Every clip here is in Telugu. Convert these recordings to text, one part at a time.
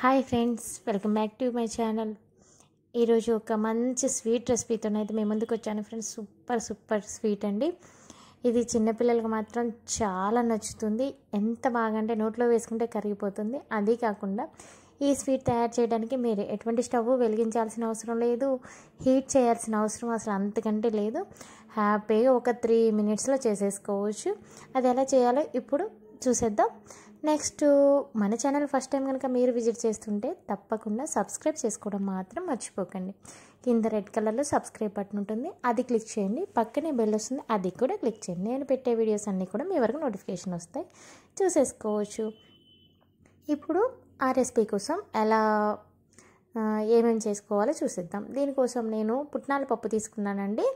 hi friends welcome back to my channel ఈరోజు ఒక మంచి స్వీట్ రెసిపీతో అయితే మేము ముందుకు వచ్చాను ఫ్రెండ్స్ సూపర్ సూపర్ స్వీట్ అండి ఇది చిన్నపిల్లలకు మాత్రం చాలా నచ్చుతుంది ఎంత బాగా అంటే నోట్లో వేసుకుంటే కరిగిపోతుంది అది కాకుండా ఈ స్వీట్ తయారు చేయడానికి మీరు ఎటువంటి స్టవ్ వెలిగించాల్సిన అవసరం లేదు హీట్ చేయాల్సిన అవసరం అసలు అంతకంటే లేదు హ్యాపీగా ఒక త్రీ మినిట్స్లో చేసేసుకోవచ్చు అది ఎలా చేయాలో ఇప్పుడు చూసేద్దాం నెక్స్ట్ మన ఛానల్ ఫస్ట్ టైం కనుక మీరు విజిట్ చేస్తుంటే తప్పకుండా సబ్స్క్రైబ్ చేసుకోవడం మాత్రం మర్చిపోకండి కింద రెడ్ కలర్లో సబ్స్క్రైబ్ బటన్ ఉంటుంది అది క్లిక్ చేయండి పక్కనే బెల్ వస్తుంది అది కూడా క్లిక్ చేయండి నేను పెట్టే వీడియోస్ అన్నీ కూడా మీ వరకు నోటిఫికేషన్ వస్తాయి చూసేసుకోవచ్చు ఇప్పుడు ఆ రెసిపీ కోసం ఎలా ఏమేమి చేసుకోవాలో చూసిద్దాం దీనికోసం నేను పుట్నాల పప్పు తీసుకున్నానండి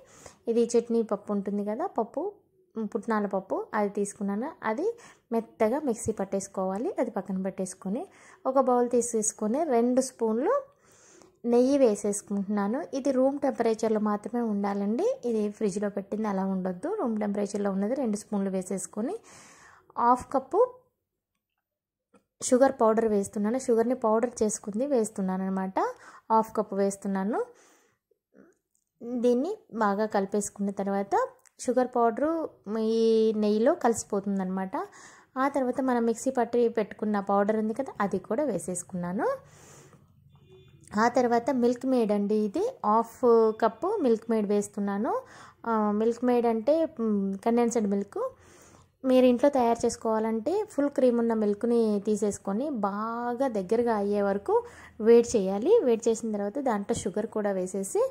ఇది చట్నీ పప్పు ఉంటుంది కదా పప్పు పుట్నాల పప్పు అది తీసుకున్నాను అది మెత్తగా మిక్సీ పట్టేసుకోవాలి అది పక్కన పెట్టేసుకొని ఒక బౌల్ తీసేసుకొని రెండు స్పూన్లు నెయ్యి వేసేసుకుంటున్నాను ఇది రూమ్ టెంపరేచర్లో మాత్రమే ఉండాలండి ఇది ఫ్రిడ్జ్లో పెట్టింది అలా ఉండొద్దు రూమ్ టెంపరేచర్లో ఉన్నది రెండు స్పూన్లు వేసేసుకొని హాఫ్ కప్పు షుగర్ పౌడర్ వేస్తున్నాను షుగర్ని పౌడర్ చేసుకుంది వేస్తున్నాను అనమాట హాఫ్ కప్పు వేస్తున్నాను దీన్ని బాగా కలిపేసుకున్న తర్వాత షుగర్ పౌడరు ఈ నెయ్యిలో కలిసిపోతుంది అనమాట ఆ తర్వాత మనం మిక్సీ పట్టి పెట్టుకున్న పౌడర్ ఉంది కదా అది కూడా వేసేసుకున్నాను ఆ తర్వాత మిల్క్ మేడ్ అండి ఇది హాఫ్ కప్పు మిల్క్ మేడ్ వేస్తున్నాను మిల్క్ మేడ్ అంటే కండెన్సడ్ మిల్క్ మీరు ఇంట్లో తయారు చేసుకోవాలంటే ఫుల్ క్రీమ్ ఉన్న మిల్క్ని తీసేసుకొని బాగా దగ్గరగా అయ్యే వరకు వేడి చేయాలి వేడి చేసిన తర్వాత దాంట్లో షుగర్ కూడా వేసేసి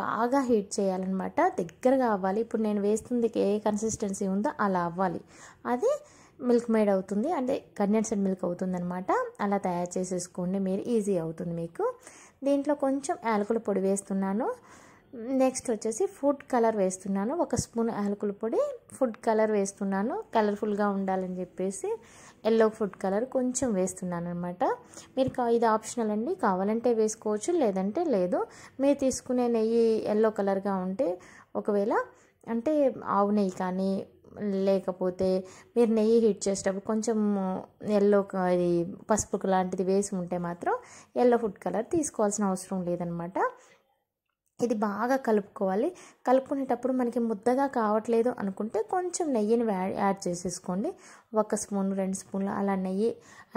బాగా హీట్ చేయాలన్నమాట దగ్గరగా అవ్వాలి ఇప్పుడు నేను వేస్తుంది ఏ కన్సిస్టెన్సీ ఉందో అలా అవ్వాలి అది మిల్క్ మేడ్ అవుతుంది అంటే కండెన్స్డ్ మిల్క్ అవుతుంది అనమాట అలా తయారు చేసేసుకోండి మీరు ఈజీ అవుతుంది మీకు దీంట్లో కొంచెం యాలకుల పొడి వేస్తున్నాను నెక్స్ట్ వచ్చేసి ఫుడ్ కలర్ వేస్తున్నాను ఒక స్పూన్ యాలకుల పొడి ఫుడ్ కలర్ వేస్తున్నాను కలర్ఫుల్గా ఉండాలని చెప్పేసి ఎల్లో ఫుడ్ కలర్ కొంచెం వేస్తున్నాను అనమాట మీరు ఇది ఆప్షనల్ అండి కావాలంటే వేసుకోవచ్చు లేదంటే లేదు మీరు తీసుకునే నెయ్యి ఎల్లో కలర్గా ఉంటే ఒకవేళ అంటే ఆవు నెయ్యి కానీ లేకపోతే మీరు నెయ్యి హీట్ చేసేటప్పుడు కొంచెం ఎల్లో అది పసుపు లాంటిది వేసి ఉంటే మాత్రం ఎల్లో ఫుడ్ కలర్ తీసుకోవాల్సిన అవసరం లేదనమాట ఇది బాగా కలుపుకోవాలి కలుపుకునేటప్పుడు మనకి ముద్దగా కావట్లేదు అనుకుంటే కొంచెం నెయ్యిని యాడ్ చేసేసుకోండి ఒక స్పూన్ రెండు స్పూన్లు అలా నెయ్యి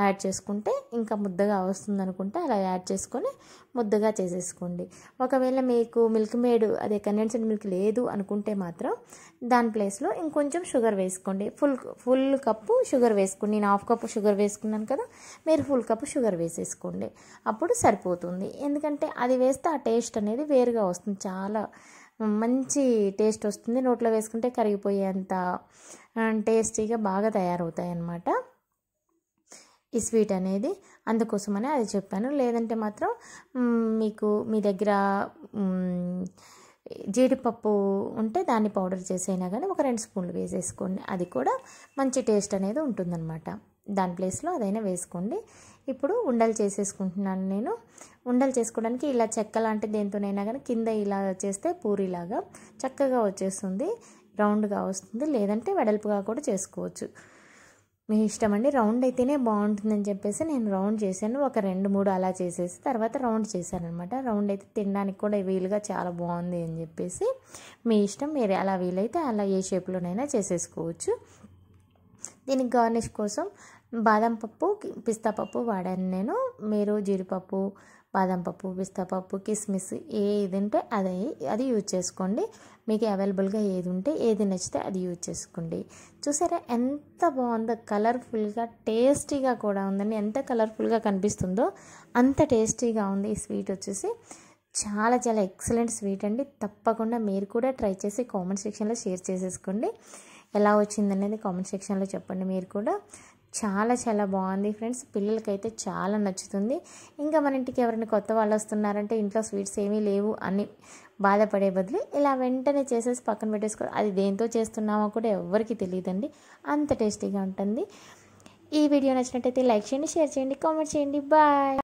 యాడ్ చేసుకుంటే ఇంకా ముద్దగా వస్తుంది అనుకుంటే అలా యాడ్ చేసుకొని ముద్దగా చేసేసుకోండి ఒకవేళ మీకు మిల్క్ మేడ్ అదే కండెన్సెడ్ మిల్క్ లేదు అనుకుంటే మాత్రం దాని ప్లేస్లో ఇంకొంచెం షుగర్ వేసుకోండి ఫుల్ ఫుల్ కప్పు షుగర్ వేసుకోండి నేను హాఫ్ కప్పు షుగర్ వేసుకున్నాను కదా మీరు ఫుల్ కప్పు షుగర్ వేసేసుకోండి అప్పుడు సరిపోతుంది ఎందుకంటే అది వేస్తే ఆ టేస్ట్ అనేది వేరుగా వస్తుంది చాలా మంచి టేస్ట్ వస్తుంది నోట్లో వేసుకుంటే కరిగిపోయేంత టేస్టీగా బాగా తయారవుతాయి అన్నమాట ఈ స్వీట్ అనేది అందుకోసమని అది చెప్పాను లేదంటే మాత్రం మీకు మీ దగ్గర జీడిపప్పు ఉంటే దాన్ని పౌడర్ చేసైనా కానీ ఒక రెండు స్పూన్లు వేసేసుకోండి అది కూడా మంచి టేస్ట్ అనేది ఉంటుందన్నమాట దాని ప్లేస్లో అదైనా వేసుకోండి ఇప్పుడు ఉండలు చేసేసుకుంటున్నాను నేను ఉండలు చేసుకోవడానికి ఇలా చెక్క లాంటి దేంతోనైనా కానీ కింద ఇలా చేస్తే పూరిలాగా చక్కగా వచ్చేస్తుంది రౌండ్గా వస్తుంది లేదంటే వెడల్పుగా కూడా చేసుకోవచ్చు మీ ఇష్టం అండి రౌండ్ అయితేనే బాగుంటుందని చెప్పేసి నేను రౌండ్ చేశాను ఒక రెండు మూడు అలా చేసేసి తర్వాత రౌండ్ చేశాను అనమాట రౌండ్ అయితే తినడానికి కూడా వీలుగా చాలా బాగుంది అని చెప్పేసి మీ ఇష్టం మీరు అలా వీలైతే అలా ఏ షేప్లోనైనా చేసేసుకోవచ్చు దీనికి గార్నిష్ కోసం బాదం పప్పు పిస్తా పప్పు వాడాను నేను మీరు జీడిపప్పు బాదం పప్పు పిస్తా పప్పు కిస్మిస్ ఏది ఉంటే అది అది యూజ్ చేసుకోండి మీకు అవైలబుల్గా ఏది ఉంటే ఏది నచ్చితే అది యూజ్ చేసుకోండి చూసారా ఎంత బాగుందో కలర్ఫుల్గా టేస్టీగా కూడా ఉందండి ఎంత కలర్ఫుల్గా కనిపిస్తుందో అంత టేస్టీగా ఉంది ఈ స్వీట్ వచ్చేసి చాలా చాలా ఎక్సలెంట్ స్వీట్ అండి తప్పకుండా మీరు కూడా ట్రై చేసి కామెంట్ సెక్షన్లో షేర్ చేసేసుకోండి ఎలా వచ్చిందనేది కామెంట్ సెక్షన్లో చెప్పండి మీరు కూడా చాలా చాలా బాగుంది ఫ్రెండ్స్ పిల్లలకైతే చాలా నచ్చుతుంది ఇంకా మన ఇంటికి ఎవరైనా కొత్త వాళ్ళు వస్తున్నారంటే ఇంట్లో స్వీట్స్ ఏమీ లేవు అని బాధపడే బదులు ఇలా వెంటనే చేసేసి పక్కన పెట్టేసుకో అది దేంతో చేస్తున్నామో కూడా ఎవరికి తెలియదండి అంత టేస్టీగా ఉంటుంది ఈ వీడియో నచ్చినట్టయితే లైక్ చేయండి షేర్ చేయండి కామెంట్ చేయండి బాయ్